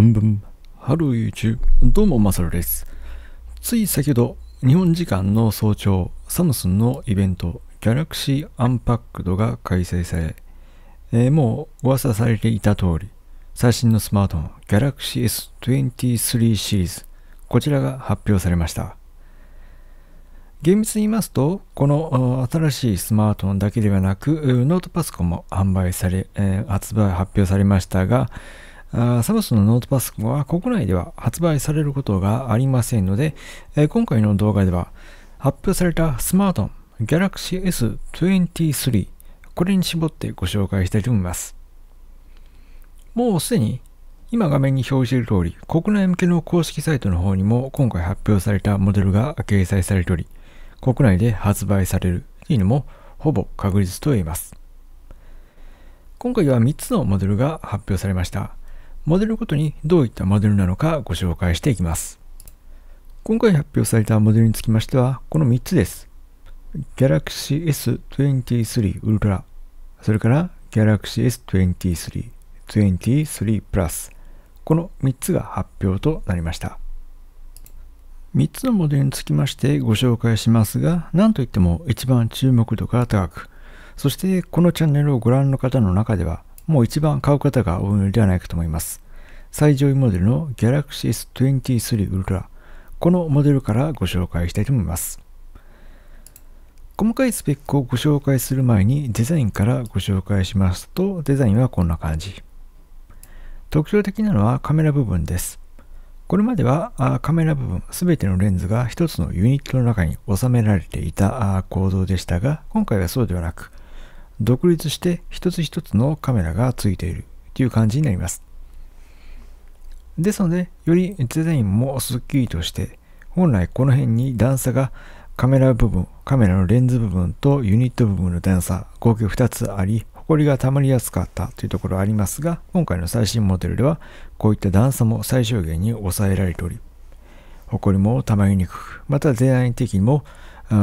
ブンブン、ハロー YouTube、どうもマサルです。つい先ほど、日本時間の早朝、サムスンのイベント、ギャラクシーアンパックドが開催され、えー、もう噂されていた通り、最新のスマートフォン、ギャラクシー S23 シリーズ、こちらが発表されました。厳密に言いますと、この新しいスマートフォンだけではなく、ノートパソコンも販売され、えー、発売、発表されましたが、あサムスンのノートパソコンは国内では発売されることがありませんので、え今回の動画では発表されたスマートン Galaxy S23 これに絞ってご紹介したいと思います。もうすでに今画面に表示している通り、国内向けの公式サイトの方にも今回発表されたモデルが掲載されており、国内で発売されるというのもほぼ確実と言えます。今回は3つのモデルが発表されました。モデルごとにどういったモデルなのかご紹介していきます。今回発表されたモデルにつきましては、この3つです。Galaxy S23 Ultra、それから Galaxy S23、23 Plus、この3つが発表となりました。3つのモデルにつきましてご紹介しますが、なんといっても一番注目度が高く、そしてこのチャンネルをご覧の方の中では、もう一番買う方が多いのではないかと思います。最上位モデルの Galaxy S23 Ultra。このモデルからご紹介したいと思います。細かいスペックをご紹介する前にデザインからご紹介しますと、デザインはこんな感じ。特徴的なのはカメラ部分です。これまではカメラ部分全てのレンズが1つのユニットの中に収められていた構造でしたが、今回はそうではなく、独立して一つ一つのカメラがついているという感じになります。ですので、よりデザインもスッキリとして、本来この辺に段差がカメラ部分、カメラのレンズ部分とユニット部分の段差、合計2つあり、埃が溜まりやすかったというところありますが、今回の最新モデルでは、こういった段差も最小限に抑えられており、埃も溜まりにくく、またデザイン的にも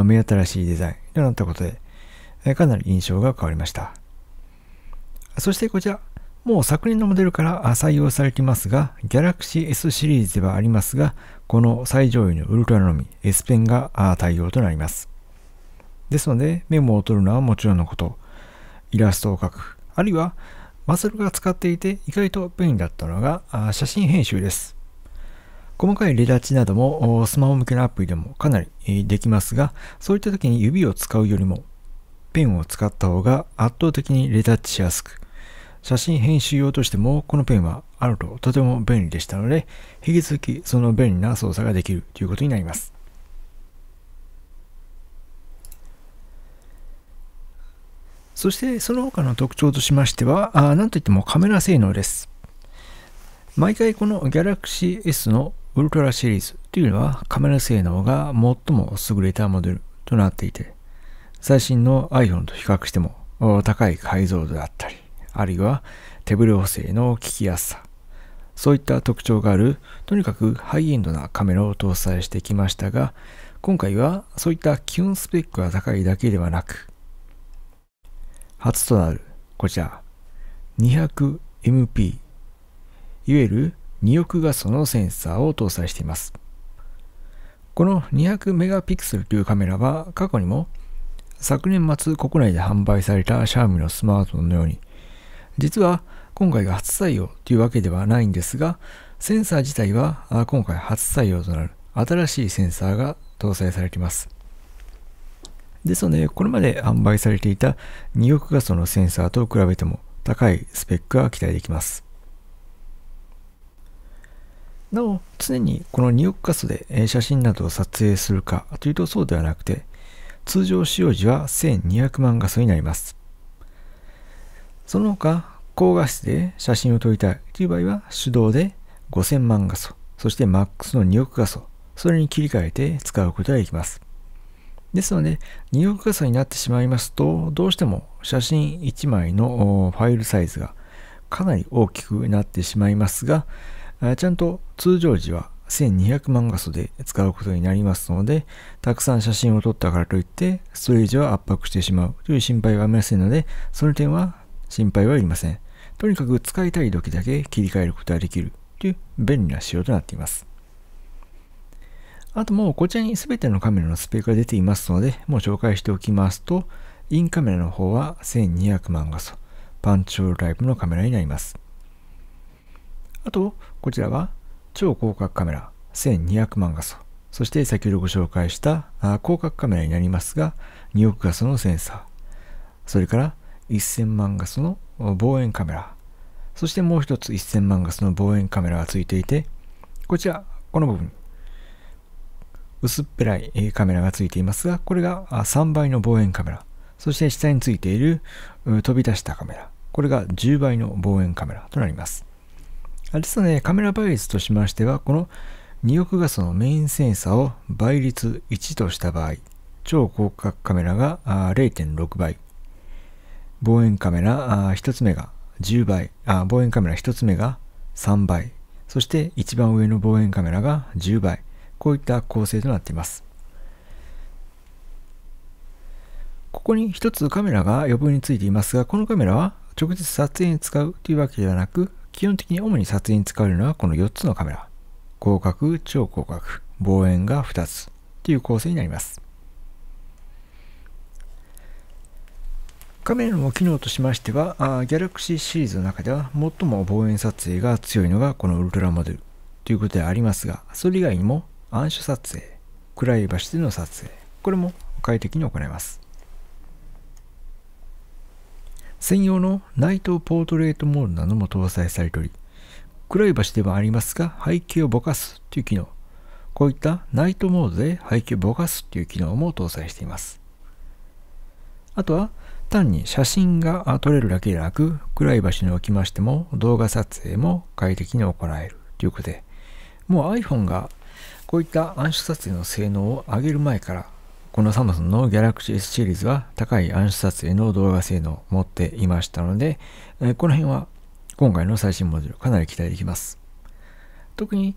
目新しいデザインとなったことで、えかなり印象が変わりました。そしてこちら、もう昨年のモデルから採用されていますが、Galaxy S シリーズではありますが、この最上位のウルトラのみ S ペンが対応となります。ですので、メモを取るのはもちろんのこと、イラストを描く、あるいはマスルが使っていて意外と便利だったのが写真編集です。細かいレダチなどもスマホ向けのアプリでもかなりできますが、そういった時に指を使うよりもペンを使った方が圧倒的にレタッチしやすく、写真編集用としてもこのペンはあるととても便利でしたので、引き続きその便利な操作ができるということになります。そしてその他の特徴としましては、あなんといってもカメラ性能です。毎回この Galaxy S のウルトラシリーズというのはカメラ性能が最も優れたモデルとなっていて、最新の iPhone と比較しても高い解像度だったり、あるいは手ブレ補正の効きやすさ、そういった特徴がある、とにかくハイエンドなカメラを搭載してきましたが、今回はそういった基本スペックが高いだけではなく、初となるこちら 200MP いわゆる2億画素のセンサーを搭載していますこの 200MP というカメラは過去にも昨年末国内で販売されたシャーミのスマートフォンのように実は今回が初採用というわけではないんですがセンサー自体は今回初採用となる新しいセンサーが搭載されていますですのでこれまで販売されていた2億画素のセンサーと比べても高いスペックが期待できますなお常にこの2億画素で写真などを撮影するかというとそうではなくて通常使用時は1200万画素になります。その他、高画質で写真を撮りたいという場合は手動で5000万画素、そして MAX の2億画素、それに切り替えて使うことができます。ですので、2億画素になってしまいますと、どうしても写真1枚のファイルサイズがかなり大きくなってしまいますが、ちゃんと通常時は1200万画素で使うことになりますので、たくさん写真を撮ったからといって、ストレージは圧迫してしまうという心配がありませんので、その点は心配はいりません。とにかく使いたい時だけ切り替えることができるという便利な仕様となっています。あともうこちらに全てのカメラのスペックが出ていますので、もう紹介しておきますと、インカメラの方は1200万画素、パンチョールタイプのカメラになります。あと、こちらは超広角カメラ1200万画素そして先ほどご紹介した広角カメラになりますが2億画素のセンサーそれから1000万画素の望遠カメラそしてもう一つ1000万画素の望遠カメラがついていてこちらこの部分薄っぺらいカメラがついていますがこれが3倍の望遠カメラそして下についている飛び出したカメラこれが10倍の望遠カメラとなりますあ実はね、カメラ倍率としましては、この2億画素のメインセンサを倍率1とした場合、超広角カメラが0.6倍、望遠カメラ1つ目が10倍あ、望遠カメラ1つ目が3倍、そして一番上の望遠カメラが10倍、こういった構成となっています。ここに一つカメラが余分についていますが、このカメラは直接撮影に使うというわけではなく、基本的に主に撮影に使われるのはこの4つのカメラ。広角、超広角、望遠が2つっていう構成になります。カメラの機能としましては、Galaxy シリーズの中では最も望遠撮影が強いのがこのウルトラモデルということでありますが、それ以外にも暗所撮影、暗い場所での撮影、これも快適に行えます。専用のナイトポートレートモードなども搭載されており、暗い場所ではありますが、背景をぼかすという機能、こういったナイトモードで背景をぼかすという機能も搭載しています。あとは、単に写真が撮れるだけでなく、暗い場所におきましても動画撮影も快適に行えるということで、もう iPhone がこういった暗視撮影の性能を上げる前からこのサムソンの Galaxy S シリーズは高い暗視撮影の動画性能を持っていましたので、えこの辺は今回の最新モデルかなり期待できます。特に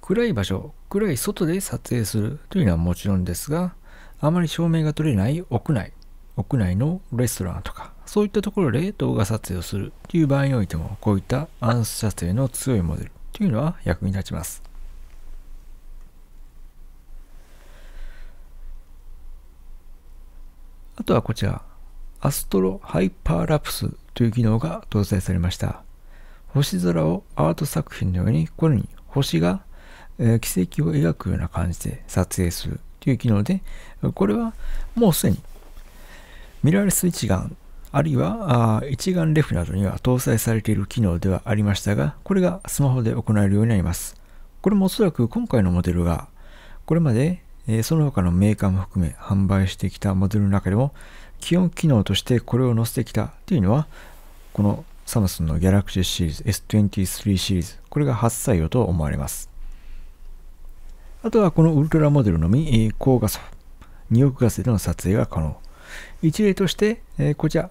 暗い場所、暗い外で撮影するというのはもちろんですが、あまり照明が取れない屋内、屋内のレストランとか、そういったところで動画撮影をするという場合においても、こういった暗視撮影の強いモデルというのは役に立ちます。あとはこちら、アストロハイパーラプスという機能が搭載されました。星空をアート作品のように、これに星が、えー、奇跡を描くような感じで撮影するという機能で、これはもうすでにミラーレス一眼、あるいは一眼レフなどには搭載されている機能ではありましたが、これがスマホで行えるようになります。これもおそらく今回のモデルが、これまでえー、その他のメーカーも含め販売してきたモデルの中でも基本機能としてこれを載せてきたというのはこのサムスンの Galaxy シリーズ S23 シリーズこれが初採用と思われますあとはこのウルトラモデルのみ、えー、高画素2億画素での撮影が可能一例として、えー、こちら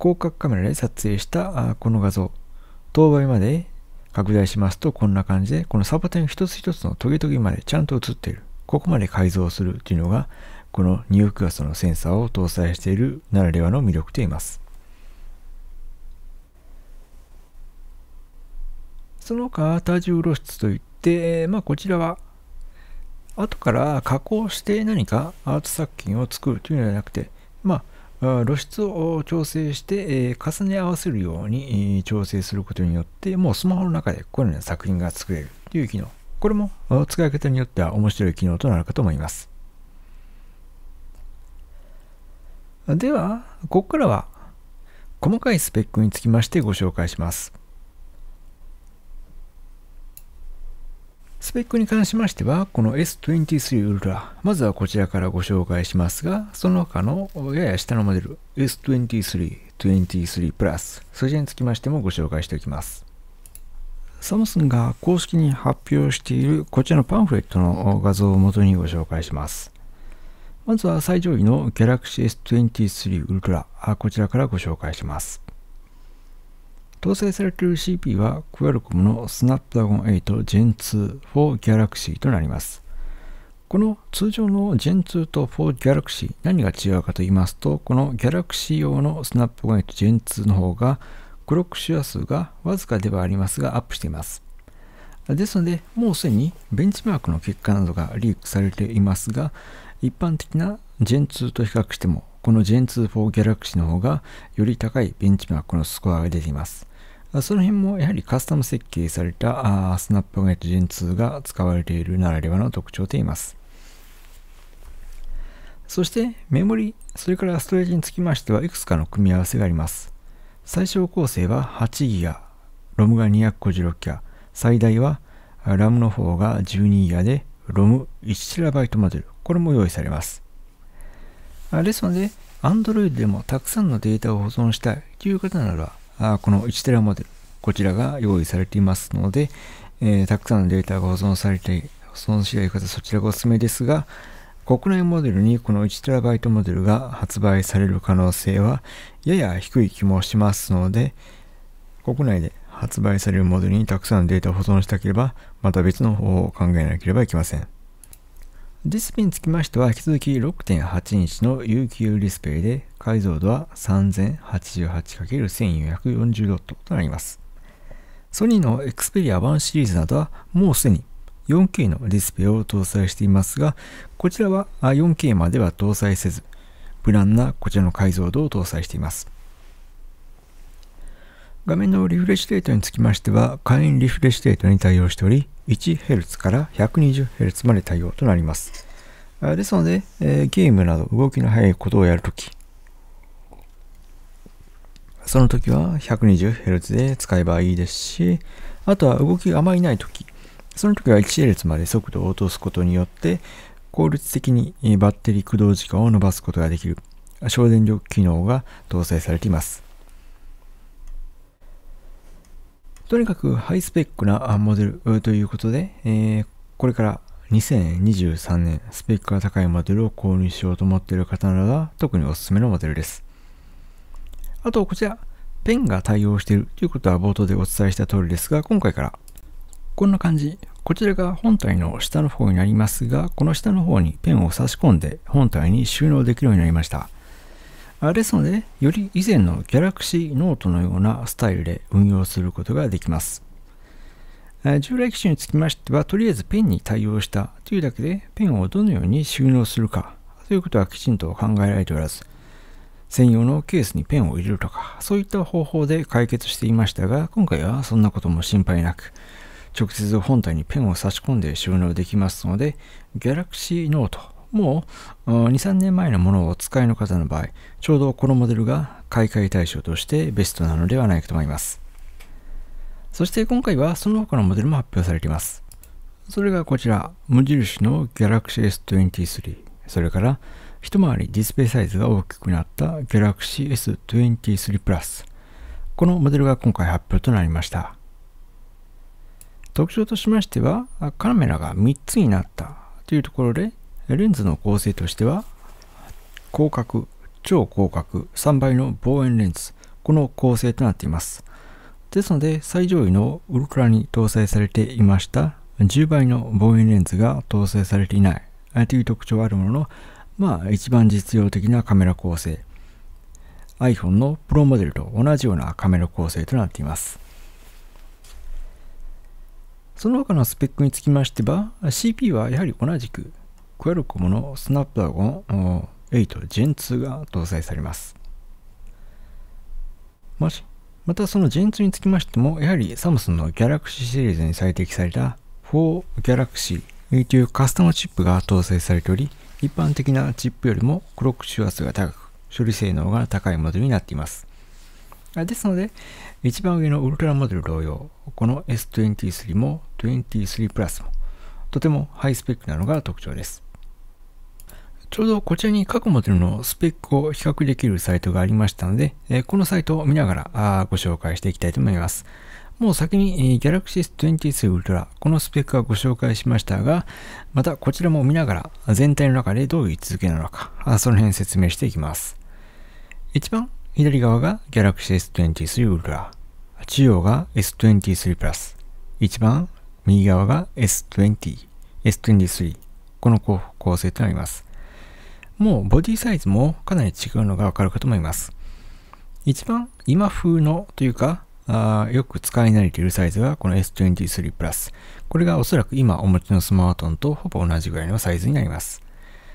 広角カメラで撮影したこの画像等倍まで拡大しますとこんな感じでこのサボテン一つ一つのトゲトゲまでちゃんと写っているここまで改造するというのが、このニュークガスのセンサーを搭載しているならではの魅力と言います。その他多重露出といって、まあ、こちらは後から加工して何かアート作品を作るというのではなくて、まあ、露出を調整して、えー、重ね合わせるように、調整することによってもうスマホの中でこのような作品が作れるという機能これも使い方によっては面白い機能となるかと思います。では、ここからは細かいスペックにつきましてご紹介します。スペックに関しましては、この S23 Ultra、まずはこちらからご紹介しますが、その他のやや下のモデル、S23、23 Plus、そちらにつきましてもご紹介しておきます。サムスンが公式に発表しているこちらのパンフレットの画像を元にご紹介します。まずは最上位の Galaxy S23 Ultra、こちらからご紹介します。搭載されている CP は Qualcomm の Snapdragon 8 Gen 2 for Galaxy となります。この通常の Gen 2と for Galaxy 何が違うかと言いますと、この Galaxy 用の Snapdragon 8 Gen 2の方がクロックシェア数がわずかではありますがアップしています。ですので、もうすでにベンチマークの結果などがリークされていますが、一般的な Gen2 と比較しても、この Gen2 4 Galaxy の方がより高いベンチマークのスコアが出ています。その辺もやはりカスタム設計されたあスナップガイド Gen2 が使われているならではの特徴といいます。そしてメモリ、それからストレージにつきましてはいくつかの組み合わせがあります。最小構成は8ギガ、ROM が256キャ、最大は RAM の方が12ギガで、r o m 1TB モデル、これも用意されます。ですので、Android でもたくさんのデータを保存したいという方ならば、この 1TB モデル、こちらが用意されていますので、えー、たくさんのデータが保存されて、保存しない方、そちらがおすすめですが、国内モデルにこの 1TB モデルが発売される可能性はやや低い気もしますので、国内で発売されるモデルにたくさんのデータを保存したければ、また別の方法を考えなければいけません。ディスプレイにつきましては、引き続き6.8インチの有機 u ディスプレイで、解像度は 3088×1440 ドットとなります。ソニーの Xperia 1シリーズなどはもうすでに 4K のディスプレイを搭載していますが、こちらは 4K までは搭載せず、無難なこちらの解像度を搭載しています。画面のリフレッシュレートにつきましては、会員リフレッシュレートに対応しており、1Hz から 120Hz まで対応となります。ですので、ゲームなど動きの速いことをやるとき、その時は 120Hz で使えばいいですし、あとは動きがあまりない時その時は1列まで速度を落とすことによって、効率的にバッテリー駆動時間を伸ばすことができる省電力機能が搭載されています。とにかくハイスペックなモデルということで、えー、これから2023年スペックが高いモデルを購入しようと思っている方ならば特におすすめのモデルです。あとこちら、ペンが対応しているということは冒頭でお伝えした通りですが、今回からこんな感じ。こちらが本体の下の方になりますが、この下の方にペンを差し込んで本体に収納できるようになりました。あですので、より以前の Galaxy Note のようなスタイルで運用することができます。従来機種につきましては、とりあえずペンに対応したというだけで、ペンをどのように収納するかということはきちんと考えられておらず、専用のケースにペンを入れるとか、そういった方法で解決していましたが、今回はそんなことも心配なく、直接本体にペンを差し込んで収納できますので Galaxy Note も23年前のものをお使いの方の場合ちょうどこのモデルが買い替え対象としてベストなのではないかと思いますそして今回はその他のモデルも発表されていますそれがこちら無印の Galaxy S23 それから一回りディスプレイサイズが大きくなった Galaxy S23 Plus このモデルが今回発表となりました特徴としましてはカメラが3つになったというところでレンズの構成としては広角超広角3倍の望遠レンズこの構成となっていますですので最上位のウルクラに搭載されていました10倍の望遠レンズが搭載されていないという特徴はあるもののまあ一番実用的なカメラ構成 iPhone のプロモデルと同じようなカメラ構成となっていますその他のスペックにつきましては、CP はやはり同じく、クアルコムのスナップドラゴン8 Gen 2が搭載されます。またその Gen 2につきましても、やはりサムスンの Galaxy シリーズに最適された 4Galaxy というカスタムチップが搭載されており、一般的なチップよりもクロック周波数が高く、処理性能が高いモデルになっています。ですので、一番上のウルトラモデル同様、この S23 も23プラスも、とてもハイスペックなのが特徴です。ちょうどこちらに各モデルのスペックを比較できるサイトがありましたので、このサイトを見ながらご紹介していきたいと思います。もう先に Galaxy S23 Ultra このスペックはご紹介しましたが、またこちらも見ながら全体の中でどういう位置づけなのか、その辺説明していきます。一番左側が Galaxy S23 Ultra、中央が S23 Plus、一番右側が S20、S23、この構成となります。もうボディサイズもかなり違うのがわかるかと思います。一番今風のというか、あよく使い慣れているサイズがこの S23 Plus。これがおそらく今お持ちのスマートフォンとほぼ同じぐらいのサイズになります。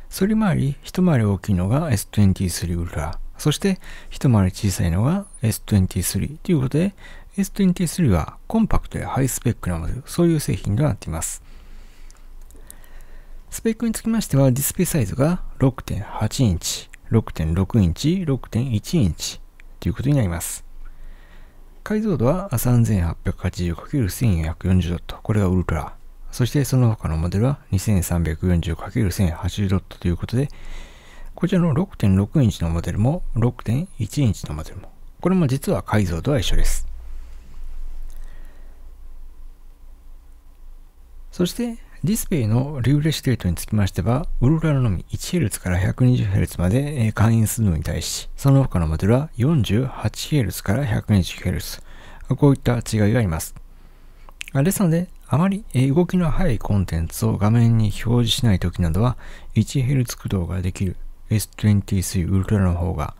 それ回り、一回り大きいのが S23 Ultra。そして一回り小さいのが S23 ということで S23 はコンパクトやハイスペックなモデル、そういう製品となっています。スペックにつきましてはディスプレイサイズが6.8インチ、6.6インチ、6.1インチということになります。解像度は 3880×1440 ドット。これがウルトラ。そしてその他のモデルは 2340×1080 ドットということで、こちらの6.6インチのモデルも6.1インチのモデルも、これも実は解像度は一緒です。そして、ディスプレイのリフレシュレートにつきましては、ウルラのみ 1Hz から 120Hz まで会員するのに対し、その他のモデルは 48Hz から 120Hz。こういった違いがあります。ですので、あまり動きの速いコンテンツを画面に表示しないときなどは、1Hz 駆動ができる S23 Ultra の方が、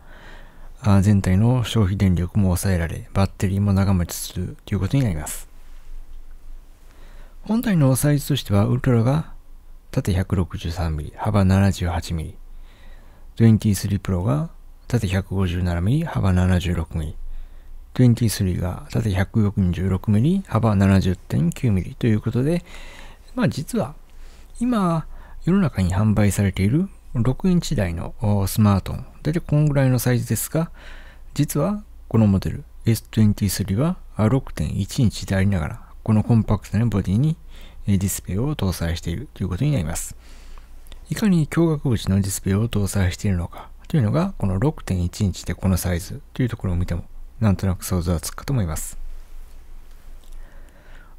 全体の消費電力も抑えられ、バッテリーも長持ちするということになります。本体のサイズとしては、ウルトラが縦 163mm、幅 78mm、23 Pro が縦 157mm、幅 76mm、23が縦 146mm、幅 70.9mm ということで、まあ実は今世の中に販売されている6インチ台のスマートフォン、大体こんぐらいのサイズですが、実はこのモデル S23 は6.1インチでありながら、このコンパクトなボディにディスプレイを搭載しているということになります。いかに驚愕口のディスプレイを搭載しているのかというのが、この6.1インチでこのサイズというところを見ても、なんとなく想像はつくかと思います。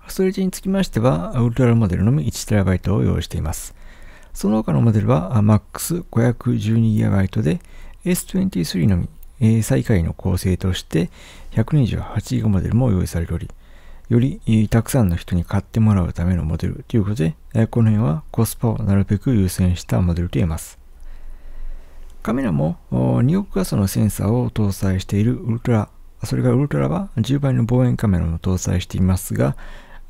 ストレージにつきましては、ウルトラモデルのみ 1TB を用意しています。その他のモデルは MAX512GB で S23 のみ最下位の構成として 128GB モデルも用意されており、よりたくさんの人に買ってもらうためのモデルということで、この辺はコスパをなるべく優先したモデルと言えます。カメラも2億画素のセンサーを搭載しているウルトラ、それがウルトラは10倍の望遠カメラも搭載していますが、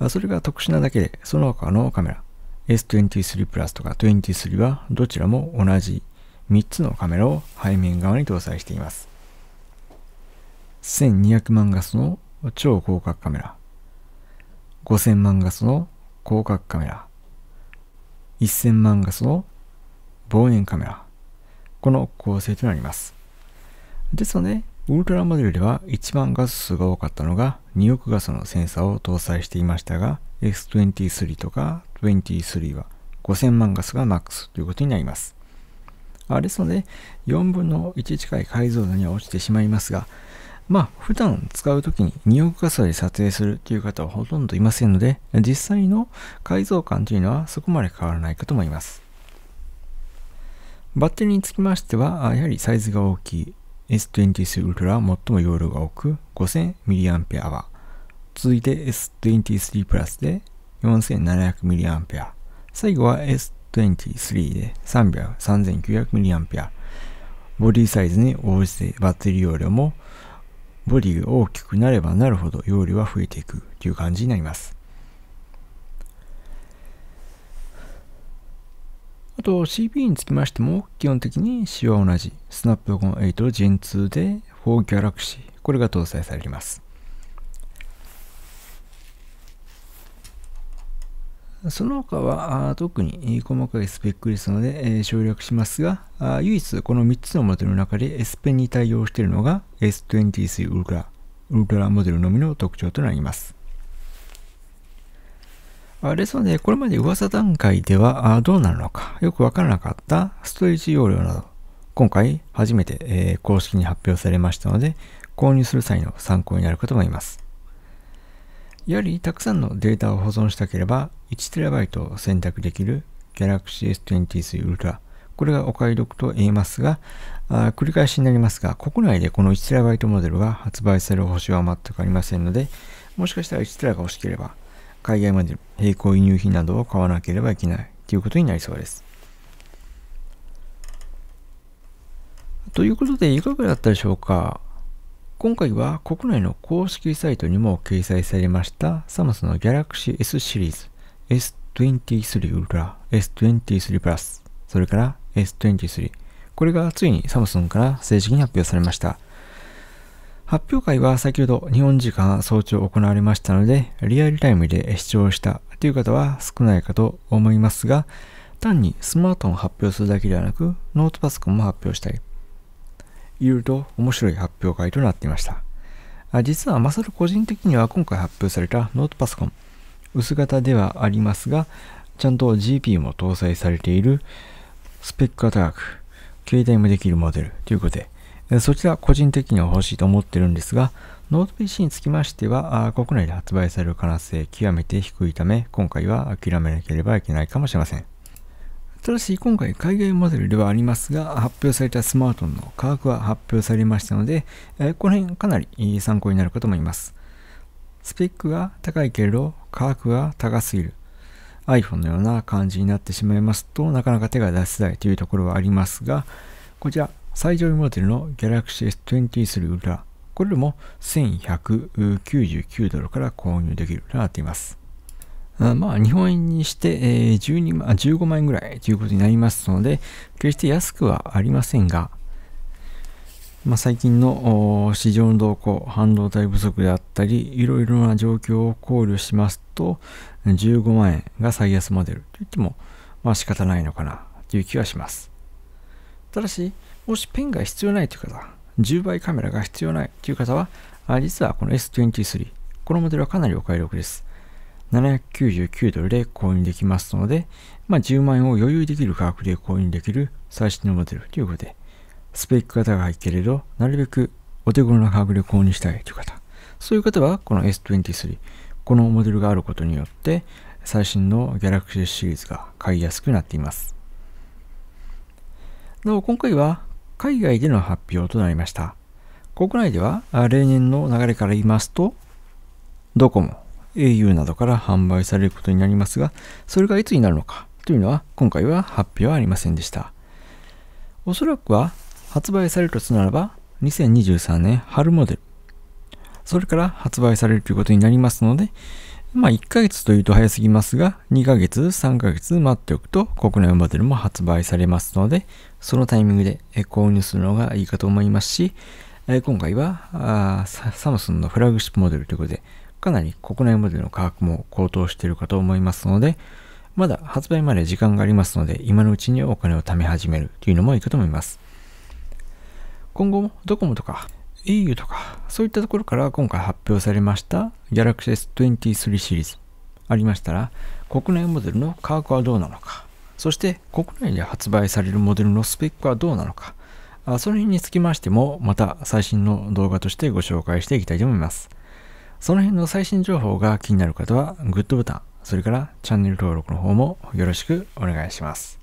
それが特殊なだけで、その他のカメラ、S23 Plus とか23はどちらも同じ3つのカメラを背面側に搭載しています。1200万画素の超広角カメラ、5000万画素の広角カメラ、1000万画素の望遠カメラ、この構成となります。ですので、ウルトラモデルでは一万画素数が多かったのが2億画素のセンサーを搭載していましたが、s 2 3とか23は5000万ガスがマックスということになります。あですので、4分の1近い解像度には落ちてしまいますが、まあ、普段使うときに2億画素で撮影するという方はほとんどいませんので、実際の解像感というのはそこまで変わらないかと思います。バッテリーにつきましては、やはりサイズが大きい S23 Ultra は最も容量が多く 5000mAh。続いて S23 Plus で 4700mAh。最後は S23 で 3900mAh。ボディサイズに応じてバッテリー容量もボディが大きくなればなるほど容量は増えていくという感じになります。あと c p につきましても基本的に仕様は同じスナップ d r a g 8 Gen2 で 4Galaxy これが搭載されます。その他は特に細かいスペックですので、え省略しますが、唯一この3つのモデルの中で S ペンに対応しているのが S23 ウルトラ、ウルトラモデルのみの特徴となります。ですので、これまで噂段階ではどうなるのかよくわからなかったストレージ容量など、今回初めて公式に発表されましたので、購入する際の参考になるかと思います。はりたくさんのデータを保存したければ 1TB を選択できる Galaxy S23 Ultra これがお買い得と言えますがあ繰り返しになりますが国内でこの 1TB モデルが発売される保証は全くありませんのでもしかしたら 1TB が欲しければ海外まで並行輸入品などを買わなければいけないということになりそうですということでいかがだったでしょうか今回は国内の公式サイトにも掲載されましたサムスンの Galaxy S シリーズ S23 Ultra、S23 Plus、それから S23。これがついにサムスンから正式に発表されました。発表会は先ほど日本時間早朝行われましたので、リアルタイムで視聴したという方は少ないかと思いますが、単にスマートフォンを発表するだけではなく、ノートパソコンも発表したり、色と面白い発表会となっていました。実は、まさる個人的には今回発表されたノートパソコン、薄型ではありますが、ちゃんと GP も搭載されているスペックが高く、携帯もできるモデルということで、そちら個人的には欲しいと思ってるんですが、ノート PC につきましては、国内で発売される可能性極めて低いため、今回は諦めなければいけないかもしれません。ただし今回海外モデルではありますが、発表されたスマートフォンの価格は発表されましたので、えこの辺かなり参考になるかと思います。スペックが高いけれど価格が高すぎる。iPhone のような感じになってしまいますとなかなか手が出せないというところはありますが、こちら最上位モデルの Galaxy S23 Ultra、これでも1199ドルから購入できるとなっています。まあ、日本円にして、えー、12万、15万円ぐらいということになりますので、決して安くはありませんが、まあ、最近の市場の動向、半導体不足であったり、いろいろな状況を考慮しますと、15万円が最安モデルと言っても、まあ仕方ないのかなという気はします。ただし、もしペンが必要ないという方、10倍カメラが必要ないという方は、実はこの S23、このモデルはかなりお買い得です。799ドルで購入できますので、まあ、10万円を余裕できる価格で購入できる最新のモデルということで、スペック型がていけれど、なるべくお手頃な価格で購入したいという方、そういう方はこの S23、このモデルがあることによって、最新の Galaxy シリーズが買いやすくなっています。なお、今回は海外での発表となりました。国内では、例年の流れから言いますと、ドコモ、au などから販売されることになりますが、それがいつになるのかというのは今回は発表はありませんでした。おそらくは発売されるとすならば2023年春モデル、それから発売されるということになりますので、まあ1ヶ月というと早すぎますが、2ヶ月、3ヶ月待っておくと国内モデルも発売されますので、そのタイミングで購入するのがいいかと思いますし、今回はサムスンのフラッグシップモデルということで、かなり国内モデルの価格も高騰しているかと思いますので、まだ発売まで時間がありますので、今のうちにお金を貯め始めるというのもいいかと思います。今後もドコモとか au とか、そういったところから今回発表されました Galaxy S23 シリーズありましたら、国内モデルの価格はどうなのか、そして国内で発売されるモデルのスペックはどうなのか、その辺につきましても、また最新の動画としてご紹介していきたいと思います。その辺の最新情報が気になる方はグッドボタン、それからチャンネル登録の方もよろしくお願いします。